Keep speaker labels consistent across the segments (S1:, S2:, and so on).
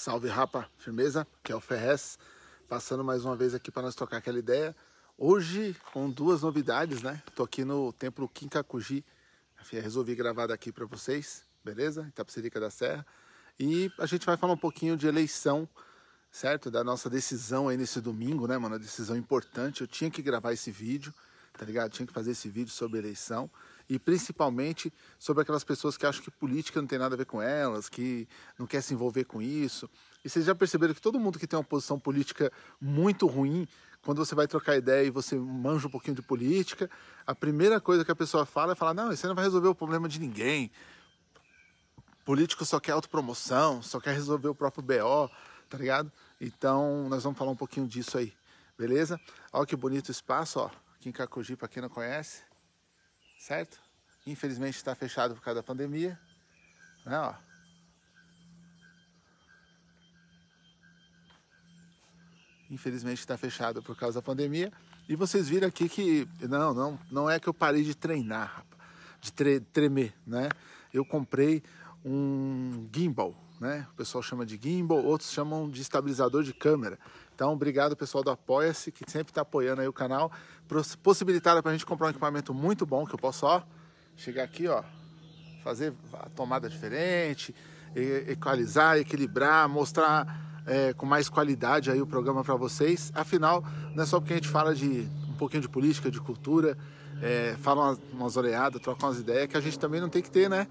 S1: Salve Rapa, firmeza? Que é o Ferrez, passando mais uma vez aqui para nós tocar aquela ideia. Hoje com duas novidades, né? Tô aqui no templo Kinkakuji, resolvi gravar daqui para vocês, beleza? Itapsirica da Serra. E a gente vai falar um pouquinho de eleição, certo? Da nossa decisão aí nesse domingo, né, mano? Uma decisão importante. Eu tinha que gravar esse vídeo tá ligado? Tinha que fazer esse vídeo sobre eleição e principalmente sobre aquelas pessoas que acham que política não tem nada a ver com elas, que não quer se envolver com isso. E vocês já perceberam que todo mundo que tem uma posição política muito ruim, quando você vai trocar ideia e você manja um pouquinho de política, a primeira coisa que a pessoa fala é falar: não, isso não vai resolver o problema de ninguém. Político só quer autopromoção, só quer resolver o próprio BO, tá ligado? Então, nós vamos falar um pouquinho disso aí, beleza? Olha que bonito espaço, ó aqui em Cacuji, para quem não conhece, certo? Infelizmente está fechado por causa da pandemia, né? Ó. Infelizmente está fechado por causa da pandemia. E vocês viram aqui que não, não, não é que eu parei de treinar, de tre tremer, né? Eu comprei um gimbal, né? O pessoal chama de gimbal, outros chamam de estabilizador de câmera. Então, obrigado pessoal do Apoia-se, que sempre está apoiando aí o canal. Possibilitaram para a gente comprar um equipamento muito bom, que eu posso ó, chegar aqui, ó, fazer a tomada diferente, equalizar, equilibrar, mostrar é, com mais qualidade aí o programa para vocês. Afinal, não é só porque a gente fala de um pouquinho de política, de cultura, é, fala umas, umas oreadas, troca umas ideias, que a gente também não tem que ter, né?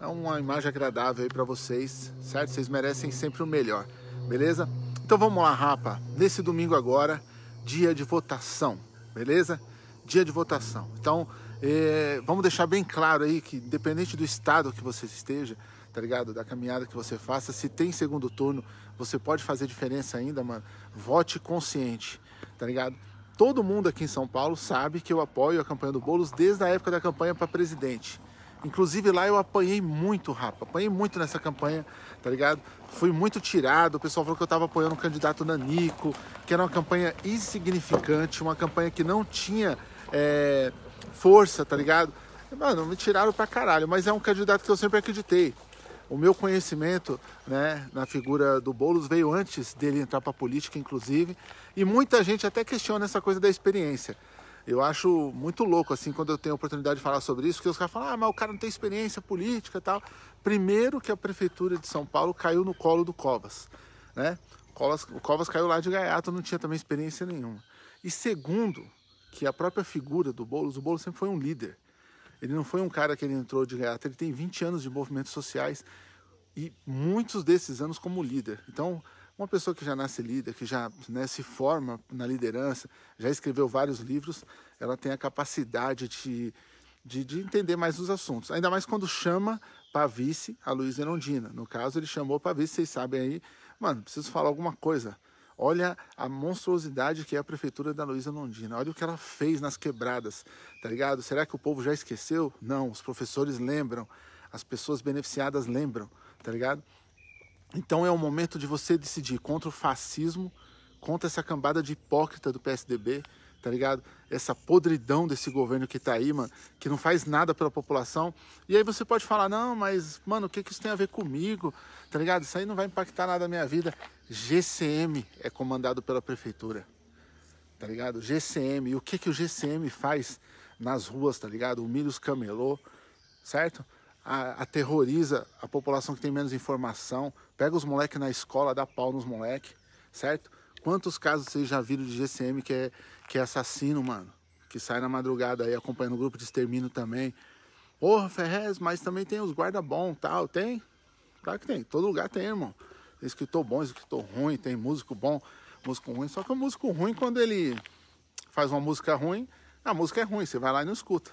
S1: uma imagem agradável aí para vocês, certo? Vocês merecem sempre o melhor, beleza? Então vamos lá, rapa. Nesse domingo agora, dia de votação, beleza? Dia de votação. Então, é, vamos deixar bem claro aí que, independente do estado que você esteja, tá ligado? Da caminhada que você faça, se tem segundo turno, você pode fazer diferença ainda, mano. Vote consciente, tá ligado? Todo mundo aqui em São Paulo sabe que eu apoio a campanha do Boulos desde a época da campanha para presidente. Inclusive lá eu apanhei muito, rapa. Apanhei muito nessa campanha, tá ligado? Fui muito tirado. O pessoal falou que eu tava apoiando o um candidato Nanico, que era uma campanha insignificante, uma campanha que não tinha é, força, tá ligado? Mano, me tiraram pra caralho, mas é um candidato que eu sempre acreditei. O meu conhecimento né, na figura do Boulos veio antes dele entrar pra política, inclusive. E muita gente até questiona essa coisa da experiência. Eu acho muito louco, assim, quando eu tenho a oportunidade de falar sobre isso, que os caras falam, ah, mas o cara não tem experiência política e tal. Primeiro que a prefeitura de São Paulo caiu no colo do Covas, né? O Covas, caiu lá de gaiato, não tinha também experiência nenhuma. E segundo, que a própria figura do Boulos, o Boulos sempre foi um líder. Ele não foi um cara que ele entrou de gaiato, ele tem 20 anos de movimentos sociais e muitos desses anos como líder. Então, uma pessoa que já nasce líder, que já né, se forma na liderança, já escreveu vários livros, ela tem a capacidade de, de, de entender mais os assuntos. Ainda mais quando chama Pavice a Luísa Erondina. No caso, ele chamou para vice, vocês sabem aí, mano, preciso falar alguma coisa. Olha a monstruosidade que é a prefeitura da Luiza Londrina. Olha o que ela fez nas quebradas, tá ligado? Será que o povo já esqueceu? Não, os professores lembram, as pessoas beneficiadas lembram, tá ligado? Então é o momento de você decidir contra o fascismo, contra essa cambada de hipócrita do PSDB, tá ligado? Essa podridão desse governo que tá aí, mano, que não faz nada pela população. E aí você pode falar, não, mas, mano, o que, que isso tem a ver comigo? Tá ligado? Isso aí não vai impactar nada na minha vida. GCM é comandado pela prefeitura, tá ligado? GCM. E o que, que o GCM faz nas ruas, tá ligado? Humilha os camelô, certo? a, aterroriza a população que tem menos informação, pega os moleques na escola, dá pau nos moleques, certo? Quantos casos vocês já viram de GCM que é, que é assassino, mano? Que sai na madrugada aí acompanhando o grupo de extermino também. Porra, Ferrez, mas também tem os guarda bom tal, tem? Claro que tem, todo lugar tem, irmão. Tem escritor bom, escritor ruim, tem músico bom, músico ruim. Só que o músico ruim, quando ele faz uma música ruim, a música é ruim, você vai lá e não escuta,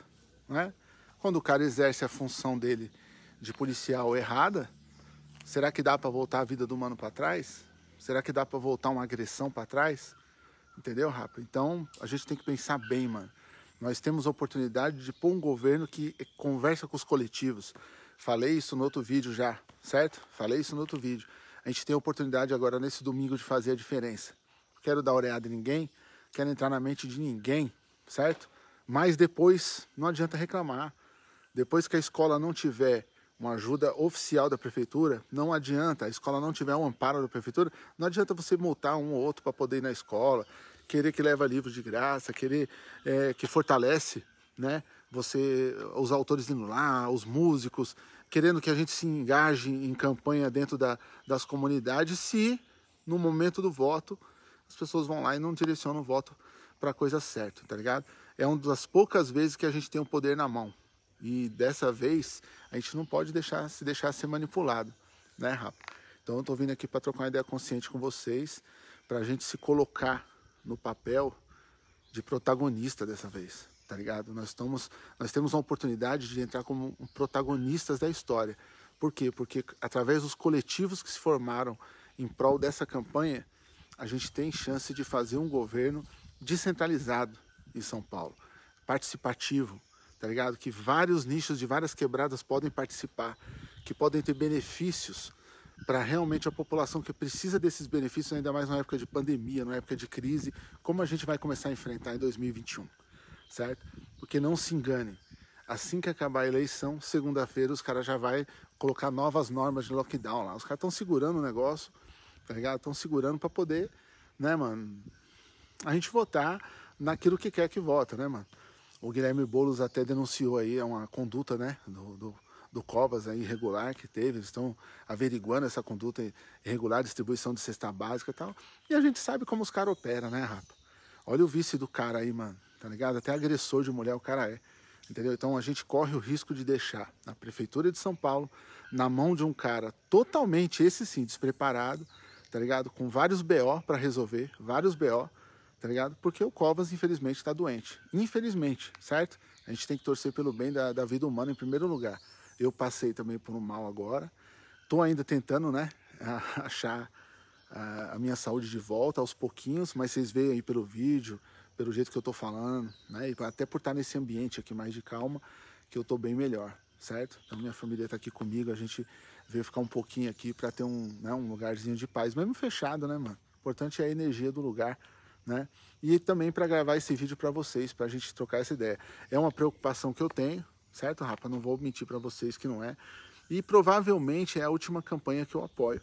S1: né? Quando o cara exerce a função dele de policial errada, será que dá para voltar a vida do humano para trás? Será que dá para voltar uma agressão para trás? Entendeu, Rafa? Então a gente tem que pensar bem, mano. Nós temos a oportunidade de pôr um governo que conversa com os coletivos. Falei isso no outro vídeo já, certo? Falei isso no outro vídeo. A gente tem a oportunidade agora nesse domingo de fazer a diferença. Quero dar oreada em ninguém, quero entrar na mente de ninguém, certo? Mas depois não adianta reclamar. Depois que a escola não tiver uma ajuda oficial da prefeitura, não adianta, a escola não tiver um amparo da prefeitura, não adianta você multar um ou outro para poder ir na escola, querer que leva livro de graça, querer é, que fortalece, né? Você, os autores indo lá, os músicos, querendo que a gente se engaje em campanha dentro da, das comunidades, se no momento do voto as pessoas vão lá e não direcionam o voto para a coisa certa, tá ligado? É uma das poucas vezes que a gente tem o um poder na mão. E dessa vez a gente não pode deixar se deixar ser manipulado, né, Rafa? Então eu tô vindo aqui para trocar uma ideia consciente com vocês, para a gente se colocar no papel de protagonista dessa vez, tá ligado? Nós estamos, nós temos uma oportunidade de entrar como protagonistas da história. Por quê? Porque através dos coletivos que se formaram em prol dessa campanha, a gente tem chance de fazer um governo descentralizado em São Paulo, participativo, tá ligado? Que vários nichos de várias quebradas podem participar, que podem ter benefícios para realmente a população que precisa desses benefícios, ainda mais na época de pandemia, na época de crise, como a gente vai começar a enfrentar em 2021, certo? Porque não se engane, assim que acabar a eleição, segunda-feira os caras já vai colocar novas normas de lockdown lá. Os caras estão segurando o negócio, tá ligado? Estão segurando para poder, né, mano, a gente votar naquilo que quer que vota, né, mano? O Guilherme Boulos até denunciou aí é uma conduta né, do, do, do Covas aí, né, irregular que teve. Eles estão averiguando essa conduta irregular, distribuição de cesta básica e tal. E a gente sabe como os caras operam, né, rapa? Olha o vice do cara aí, mano, tá ligado? Até agressor de mulher o cara é. Entendeu? Então a gente corre o risco de deixar a Prefeitura de São Paulo na mão de um cara totalmente, esse sim, despreparado, tá ligado? Com vários BO para resolver, vários BO, tá ligado? Porque o Covas, infelizmente, está doente. Infelizmente, certo? A gente tem que torcer pelo bem da, da, vida humana em primeiro lugar. Eu passei também por um mal agora. Tô ainda tentando, né, achar a, a minha saúde de volta aos pouquinhos, mas vocês veem aí pelo vídeo, pelo jeito que eu tô falando, né, e até por estar nesse ambiente aqui mais de calma, que eu tô bem melhor, certo? Então minha família tá aqui comigo, a gente veio ficar um pouquinho aqui para ter um, né, um lugarzinho de paz, mesmo fechado, né, mano? O importante é a energia do lugar, né? E também para gravar esse vídeo para vocês, para a gente trocar essa ideia. É uma preocupação que eu tenho, certo, Rapa? Não vou mentir para vocês que não é. E provavelmente é a última campanha que eu apoio.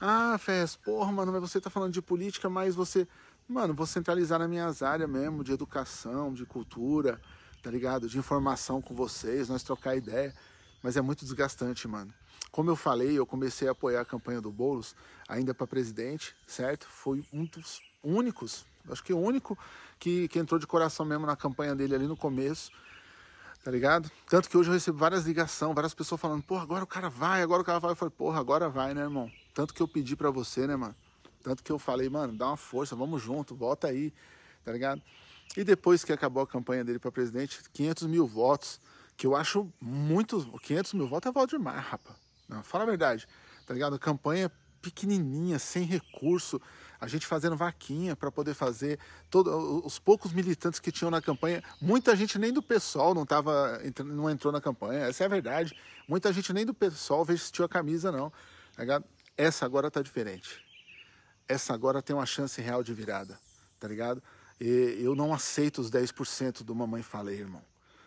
S1: Ah, Ferrez, porra, mano, mas você tá falando de política, mas você. Mano, vou centralizar na minhas áreas mesmo, de educação, de cultura, tá ligado? De informação com vocês, nós trocar ideia. Mas é muito desgastante, mano. Como eu falei, eu comecei a apoiar a campanha do Boulos ainda para presidente, certo? Foi um dos únicos Acho que é o único que, que entrou de coração mesmo na campanha dele ali no começo tá ligado? Tanto que hoje eu recebo várias ligações, várias pessoas falando, porra, agora o cara vai, agora o cara vai. Eu falei, porra, agora vai, né, irmão? Tanto que eu pedi para você, né, mano? Tanto que eu falei, mano, dá uma força, vamos junto, volta aí, tá ligado? E depois que acabou a campanha dele para presidente, 500 mil votos, que eu acho muito. 500 mil votos é voto demais, rapa. Não, fala a verdade, tá ligado? campanha pequenininha, sem recurso, a gente fazendo vaquinha para poder fazer todos os poucos militantes que tinham na campanha. Muita gente nem do pessoal não tava, não entrou na campanha, essa é a verdade. Muita gente nem do pessoal vestiu a camisa, não. Tá essa agora tá diferente. Essa agora tem uma chance real de virada, tá ligado? E eu não aceito os 10% do Mamãe Falei, irmão.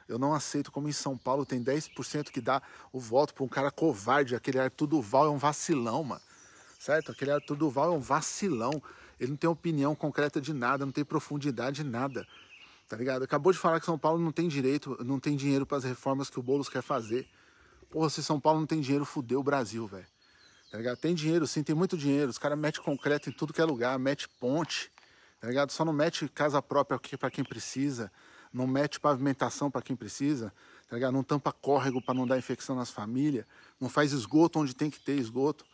S1: Eu não aceito como em São Paulo tem 10% que dá o voto para um cara covarde, aquele Arthur Duval é um vacilão, mano certo? Aquele Arthur é Duval é um vacilão. Ele não tem opinião concreta de nada, não tem profundidade de nada. Tá ligado? Acabou de falar que São Paulo não tem direito, não tem dinheiro para as reformas que o Boulos quer fazer. Porra, se São Paulo não tem dinheiro, fudeu o Brasil, velho. Tá ligado? Tem dinheiro sim, tem muito dinheiro. Os caras metem concreto em tudo que é lugar, mete ponte, tá ligado? Só não mete casa própria para quem precisa, não mete pavimentação para quem precisa, tá ligado? Não tampa córrego para não dar infecção nas famílias, não faz esgoto onde tem que ter esgoto.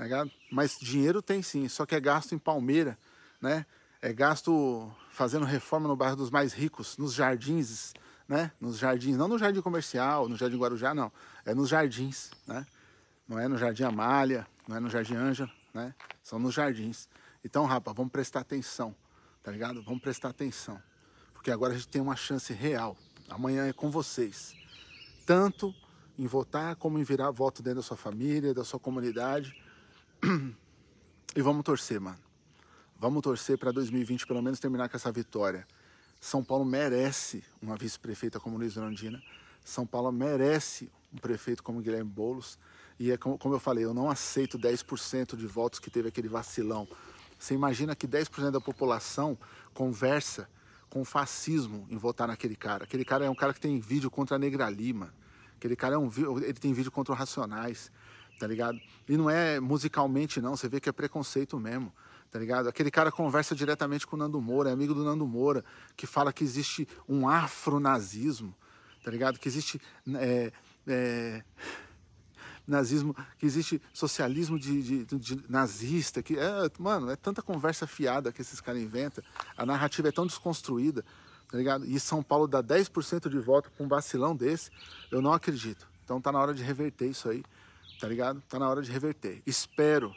S1: Tá ligado? Mas dinheiro tem sim, só que é gasto em palmeira, né? É gasto fazendo reforma no bairro dos mais ricos, nos jardins, né? Nos jardins, não no jardim comercial, no jardim Guarujá, não. É nos jardins, né? Não é no jardim Amália, não é no jardim Anja, né? São nos jardins. Então, rapaz, vamos prestar atenção, tá ligado? Vamos prestar atenção. Porque agora a gente tem uma chance real. Amanhã é com vocês. Tanto em votar como em virar voto dentro da sua família, da sua comunidade E vamos torcer, mano. Vamos torcer para 2020 pelo menos terminar com essa vitória. São Paulo merece uma vice-prefeita como Luiz Orandina. São Paulo merece um prefeito como Guilherme Boulos. E é como, como eu falei, eu não aceito 10% de votos que teve aquele vacilão. Você imagina que 10% da população conversa com fascismo em votar naquele cara. Aquele cara é um cara que tem vídeo contra a Negra Lima. Aquele cara é um ele tem vídeo contra o Racionais tá ligado? E não é musicalmente, não, você vê que é preconceito mesmo, tá ligado? Aquele cara conversa diretamente com o Nando Moura, é amigo do Nando Moura, que fala que existe um afronazismo, tá ligado? Que existe. Né, é, é, nazismo, que existe socialismo de, de, de nazista, que é, mano, é tanta conversa fiada que esses caras inventam, a narrativa é tão desconstruída, tá ligado? E São Paulo dá 10% de voto com um vacilão desse, eu não acredito. Então tá na hora de reverter isso aí tá ligado? Tá na hora de reverter. Espero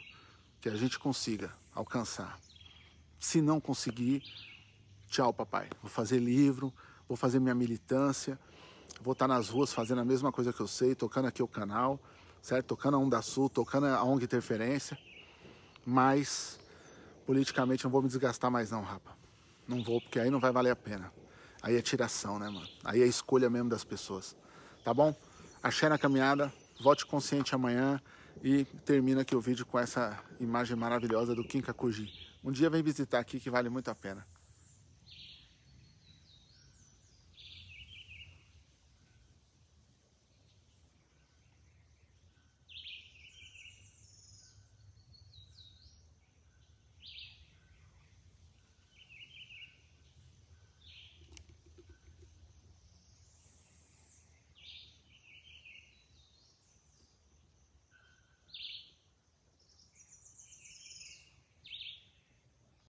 S1: que a gente consiga alcançar. Se não conseguir, tchau, papai. Vou fazer livro, vou fazer minha militância, vou estar tá nas ruas fazendo a mesma coisa que eu sei, tocando aqui o canal, certo? Tocando a Onda Sul, tocando a ONG Interferência. Mas politicamente não vou me desgastar mais não, rapa. Não vou, porque aí não vai valer a pena. Aí é tiração, né, mano? Aí é escolha mesmo das pessoas. Tá bom? Achei na caminhada vote consciente amanhã e termina aqui o vídeo com essa imagem maravilhosa do Kinkakuji. Um dia vem visitar aqui que vale muito a pena.